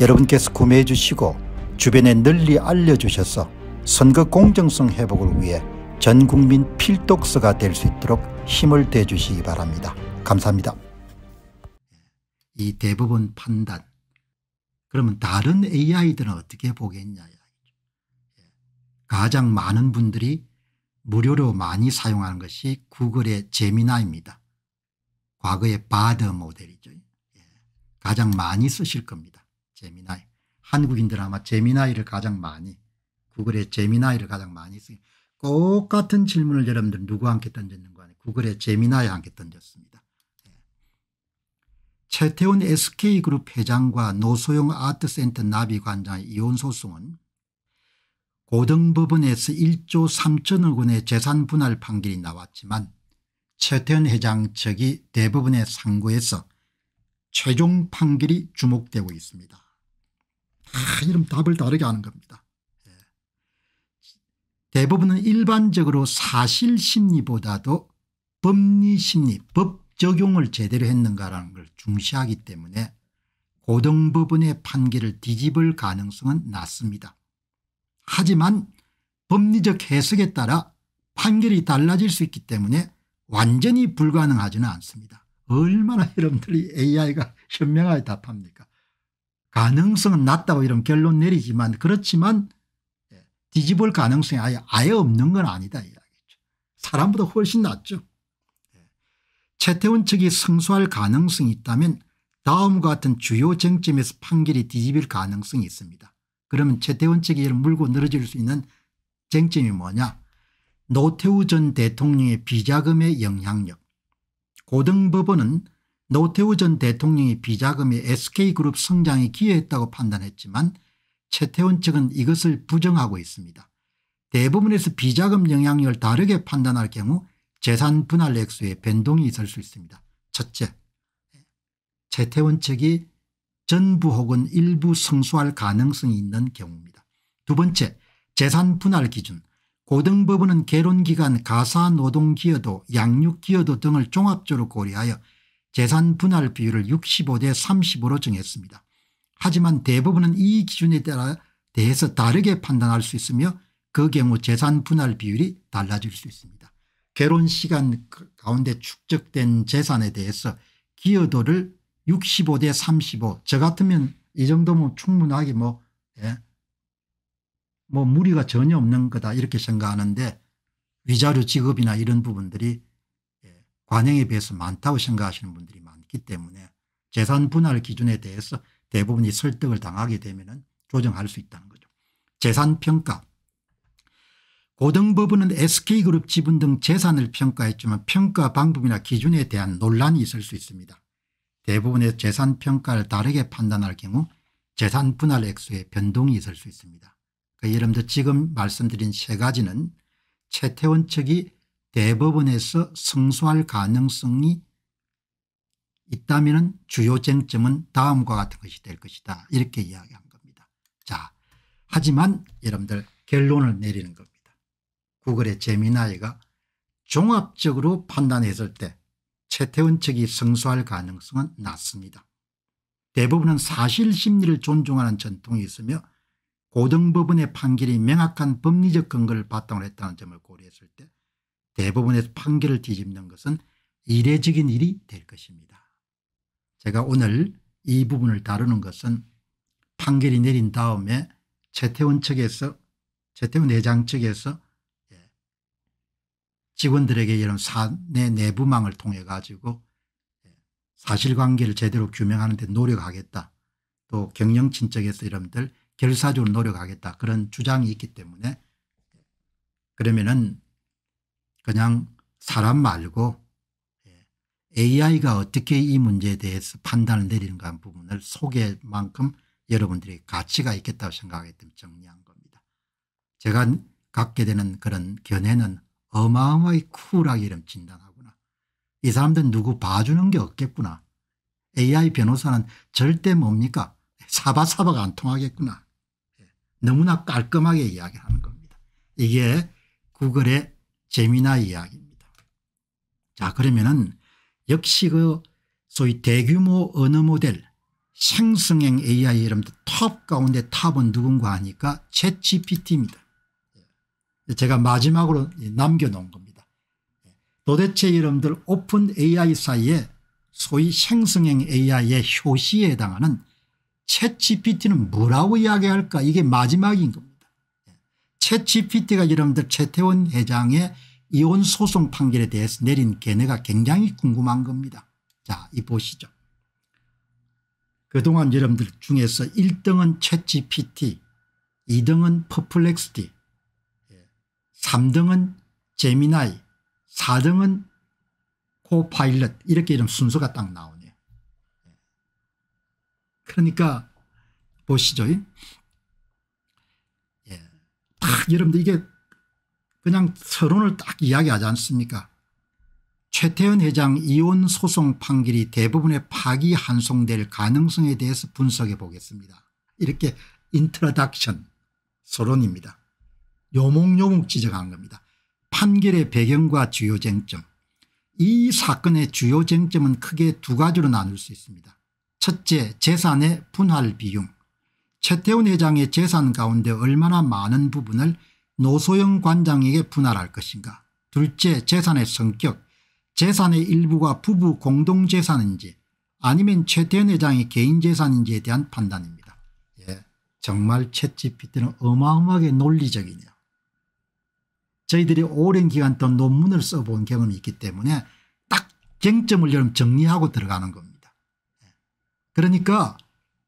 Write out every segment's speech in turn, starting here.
여러분께서 구매해 주시고 주변에 널리 알려주셔서 선거 공정성 회복을 위해 전국민 필독서가 될 수 있도록 힘을 대주시기 바랍니다. 감사합니다. 이 대부분 판단 그러면 다른 AI들은 어떻게 보겠냐 가장 많은 분들이 무료로 많이 사용하는 것이 구글의 제미나입니다. 과거의 바드 모델이죠. 예. 가장 많이 쓰실 겁니다. 제미나이. 한국인들은 아마 제미나이를 가장 많이 구글에 제미나이를 가장 많이 쓰기 똑같은 질문을 여러분들 누구한테 던졌는 거 아니에요. 구글에 제미나이한테 던졌습니다. 네. 최태원 SK그룹 회장과 노소영 아트센터 나비관장의 이혼소송은 고등법원에서 1조 3천억 원의 재산 분할 판결이 나왔지만 최태원 회장 측이 대법원의 상고에서 최종 판결이 주목되고 있습니다. 다 이름 답을 다르게 하는 겁니다. 예. 대부분은 일반적으로 사실심리보다도 법리심리 법 적용을 제대로 했는가라는 걸 중시하기 때문에 고등법원의 판결을 뒤집을 가능성은 낮습니다. 하지만 법리적 해석에 따라 판결이 달라질 수 있기 때문에 완전히 불가능하지는 않습니다. 얼마나 여러분들이 AI가 현명하게 답합니까 가능성은 낮다고 이런 결론 내리지만 그렇지만 예, 뒤집을 가능성이 아예, 아예 없는 건 아니다 이야기죠. 사람보다 훨씬 낫죠. 예. 최태원 측이 승소할 가능성이 있다면 다음과 같은 주요 쟁점에서 판결이 뒤집힐 가능성이 있습니다. 그러면 최태원 측이 물고 늘어질 수 있는 쟁점이 뭐냐 노태우 전 대통령의 비자금의 영향력 고등법원은 노태우 전 대통령이 비자금이 SK그룹 성장에 기여했다고 판단했지만 최태원 측은 이것을 부정하고 있습니다. 대부분에서 비자금 영향률 다르게 판단할 경우 재산 분할 액수에 변동이 있을 수 있습니다. 첫째 최태원 측이 전부 혹은 일부 승수할 가능성이 있는 경우입니다. 두 번째 재산 분할 기준 고등법원은 개론기간 가사노동기여도 양육기여도 등을 종합적으로 고려하여 재산 분할 비율을 65대 35로 정했습니다. 하지만 대부분은 이 기준에 따라 대해서 다르게 판단할 수 있으며 그 경우 재산 분할 비율이 달라질 수 있습니다. 결혼 시간 그 가운데 축적된 재산에 대해서 기여도를 65대 35. 저 같으면 이 정도면 충분하게 뭐, 예? 뭐 무리가 전혀 없는 거다 이렇게 생각하는데 위자료 지급이나 이런 부분들이 관행에 비해서 많다고 생각하시는 분들이 많기 때문에 재산 분할 기준에 대해서 대부분이 설득을 당하게 되면 조정할 수 있다는 거죠. 재산 평가 고등법원은 SK그룹 지분 등 재산을 평가했지만 평가 방법이나 기준에 대한 논란이 있을 수 있습니다. 대부분의 재산 평가를 다르게 판단할 경우 재산 분할 액수의 변동이 있을 수 있습니다. 그 예를 들 지금 말씀드린 세 가지는 최태원 측이 대법원에서 승소할 가능성이 있다면 주요 쟁점은 다음과 같은 것이 될 것이다 이렇게 이야기한 겁니다. 자 하지만 여러분들 결론을 내리는 겁니다. 구글의 재미나이가 종합적으로 판단했을 때 최태원 측이 승소할 가능성은 낮습니다. 대부분은 사실 심리를 존중하는 전통이 있으며 고등법원의 판결이 명확한 법리적 근거를 바탕으로 했다는 점을 고려했을 때 대부분서 판결을 뒤집는 것은 이례적인 일이 될 것입니다. 제가 오늘 이 부분을 다루는 것은 판결이 내린 다음에 최태원 측에서 최태원 회장 측에서 예, 직원들에게 이런 사내 내부망을 통해 가지고 예, 사실관계를 제대로 규명하는 데 노력하겠다. 또 경영친 쪽에서 여러분들 결사적으로 노력하겠다. 그런 주장이 있기 때문에 예, 그러면은 그냥 사람 말고 예, AI가 어떻게 이 문제에 대해서 판단을 내리는가 하는 부분을 소개만큼 할 여러분들이 가치가 있겠다고 생각하기 때문에 정리한 겁니다. 제가 갖게 되는 그런 견해는 어마어마히 쿨하게 이름 진단하구나. 이사람들 누구 봐주는 게 없겠구나. AI 변호사는 절대 뭡니까 사바사바가 안 통하겠구나. 예, 너무나 깔끔하게 이야기하는 겁니다. 이게 구글의 재미나 이야기입니다. 자 그러면은 역시 그 소위 대규모 언어 모델 생성형 AI 이름 탑 가운데 탑은 누군가 하니까 챗GPT입니다. 예, 제가 마지막으로 남겨놓은 겁니다. 예, 도대체 이름들 오픈 AI 사이에 소위 생성형 AI의 효시에 해당하는 챗GPT는 뭐라고 이야기할까 이게 마지막인 겁니다. 챗 gpt가 여러분들 최태원 회장의 이혼 소송 판결에 대해서 내린 견해가 굉장히 궁금한 겁니다. 자, 이 보시죠. 그동안 여러분들 중에서 1등은 챗 gpt 2등은 퍼플렉스티 3등은 제미나이 4등은 코파일럿 이렇게 이름 순서가 딱 나오네요. 그러니까 보시죠. 딱 여러분들 이게 그냥 서론을 딱 이야기하지 않습니까 최태원 회장 이혼 소송 판결이 대부분의 파기 환송될 가능성에 대해서 분석해 보겠습니다. 이렇게 인트로덕션 서론입니다. 요목요목 지적한 겁니다. 판결의 배경과 주요 쟁점 이 사건의 주요 쟁점은 크게 두 가지로 나눌 수 있습니다. 첫째 재산의 분할 비용 최태훈 회장의 재산 가운데 얼마나 많은 부분을 노소영 관장에게 분할할 것인가 둘째 재산의 성격 재산의 일부가 부부 공동재산인지 아니면 최태훈 회장의 개인재산인지에 대한 판단입니다. 예, 정말 채 g p 트는 어마어마하게 논리적이네요. 저희들이 오랜 기간 동안 논문을 써본 경험이 있기 때문에 딱 쟁점을 정리하고 들어가는 겁니다. 예, 그러니까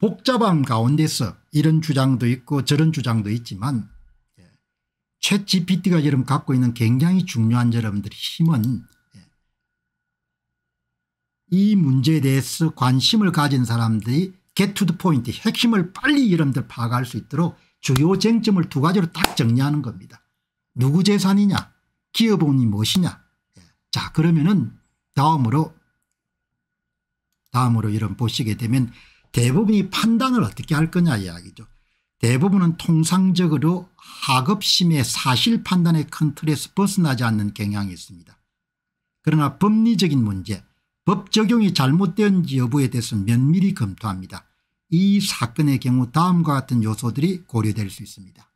복잡한 가운데서 이런 주장도 있고 저런 주장도 있지만 최 GPT가 여러분 갖고 있는 굉장히 중요한 여러분들의 힘은 예, 이 문제에 대해서 관심을 가진 사람들이 the point 핵심을 빨리 여러분들 파악할 수 있도록 주요 쟁점을 두 가지로 딱 정리하는 겁니다. 누구 재산이냐 기업원이 무엇이냐 예, 자 그러면은 다음으로 다음으로 여러분 보시게 되면 대부분이 판단을 어떻게 할 거냐 이야기죠. 대부분은 통상적으로 학업심의 사실 판단의 큰 틀에서 벗어나지 않는 경향이 있습니다. 그러나 법리적인 문제 법 적용이 잘못된지 여부에 대해서 면밀히 검토합니다. 이 사건의 경우 다음과 같은 요소들이 고려될 수 있습니다.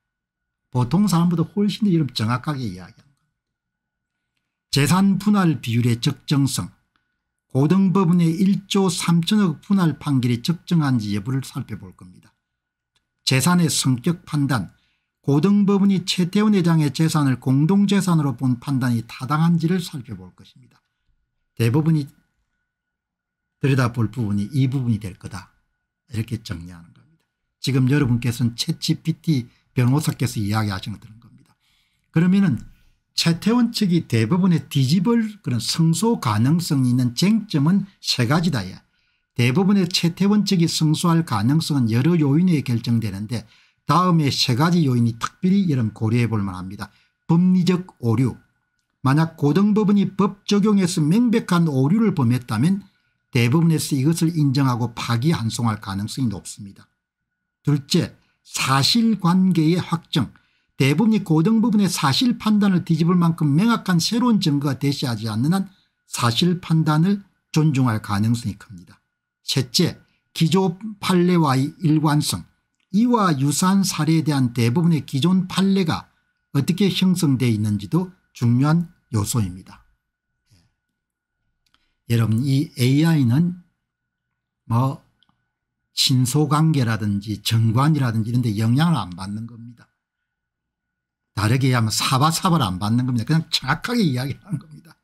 보통 사람보다 훨씬 더 이름 정확하게 이야기합니다. 재산 분할 비율의 적정성 고등법원의 1조 3천억 분할 판결이 적정한지 여부를 살펴볼 겁니다. 재산의 성격 판단 고등법원이 최태원 회장의 재산을 공동재산으로 본 판단이 타당한지를 살펴볼 것입니다. 대부분이 들여다볼 부분이 이 부분이 될 거다 이렇게 정리하는 겁니다. 지금 여러분께서는 채취 PT 변호사께서 이야기하시는 그런 겁니다. 그러면은 최태원 측이 대부분의 뒤집을 그런 승소 가능성이 있는 쟁점은 세 가지다. 예. 대부분의 최태원 측이 승소할 가능성은 여러 요인에 결정되는데 다음에 세 가지 요인이 특별히 이런 고려해 볼 만합니다. 법리적 오류 만약 고등법원이 법 적용에서 명백한 오류를 범했다면 대법원에서 이것을 인정하고 파기환송할 가능성이 높습니다. 둘째 사실관계의 확정 대법리 고등 부분의 사실 판단을 뒤집을 만큼 명확한 새로운 증거가 대시하지 않는 한 사실 판단을 존중할 가능성이 큽니다. 셋째 기존 판례와의 일관성 이와 유사한 사례에 대한 대부분의 기존 판례가 어떻게 형성되어 있는지도 중요한 요소입니다. 예. 여러분 이 AI는 뭐 신소관계라든지 정관이라든지 이런 데 영향을 안 받는 겁니다. 다르게 하면 사바삽을 안 받는 겁니다. 그냥 정확하게 이야기하는 겁니다.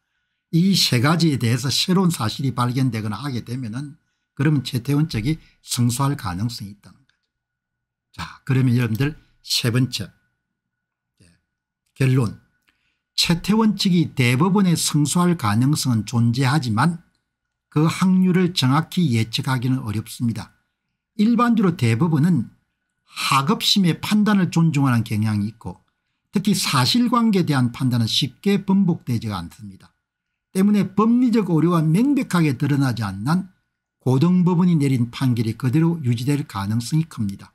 이 세 가지에 대해서 새로운 사실이 발견되거나 하게 되면 은 그러면 최태원 쪽이 승소할 가능성이 있다는 거죠. 자 그러면 여러분들 세 번째 네. 결론 최태원 측이 대법원에 승소할 가능성은 존재하지만 그 확률을 정확히 예측하기는 어렵습니다. 일반적으로 대법원은 하급심의 판단을 존중하는 경향이 있고 특히 사실관계에 대한 판단은 쉽게 번복되지 않습니다. 때문에 법리적 오류가 명백하게 드러나지 않는 고등법원이 내린 판결이 그대로 유지될 가능성이 큽니다.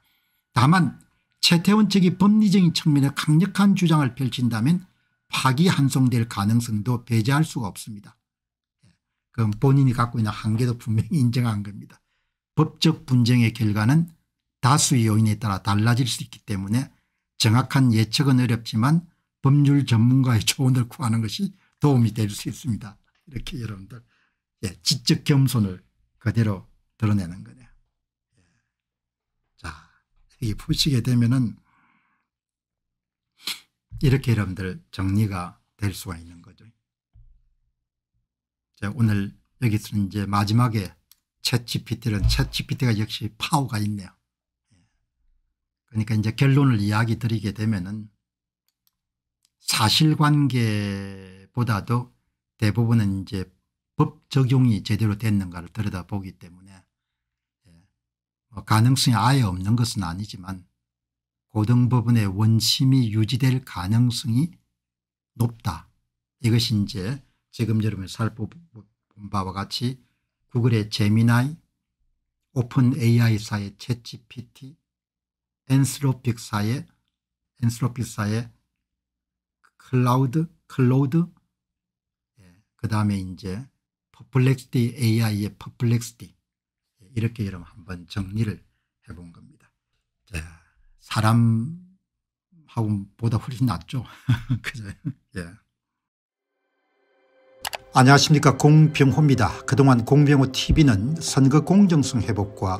다만 최태원 측이 법리적인 측면에 강력한 주장을 펼친다면 파기환송될 가능성도 배제할 수가 없습니다. 그럼 본인이 갖고 있는 한계도 분명히 인정한 겁니다. 법적 분쟁의 결과는 다수의 요인에 따라 달라질 수 있기 때문에 정확한 예측은 어렵지만 법률 전문가의 조언을 구하는 것이 도움이 될 수 있습니다. 이렇게 여러분들 예, 지적 겸손을 그대로 드러내는 거네요. 예. 자, 여기 보시게 되면은 이렇게 여러분들 정리가 될 수가 있는 거죠. 자, 오늘 여기서는 이제 마지막에 챗GPT는 챗GPT가 역시 파워가 있네요. 그러니까 이제 결론을 이야기 드리게 되면은 사실관계보다도 대부분은 이제 법 적용이 제대로 됐는가를 들여다보기 때문에 예, 뭐 가능성이 아예 없는 것은 아니지만 고등법원의 원심이 유지될 가능성이 높다. 이것이 이제 지금 여러분이 살펴본 바와 같이 구글의 제미나이, 오픈 AI사의 챗GPT, 엔스로픽사의 엔스로픽사의 클라우드 클로드 예, 그 다음에 이제 퍼플렉스티 AI의 퍼플렉스티 예, 이렇게 이름 한번 정리를 해본 겁니다. 자, 사람하고 보다 훨씬 낫죠. 그죠? 예. 안녕하십니까 공병호입니다. 그동안 공병호 TV는 선거 공정성 회복과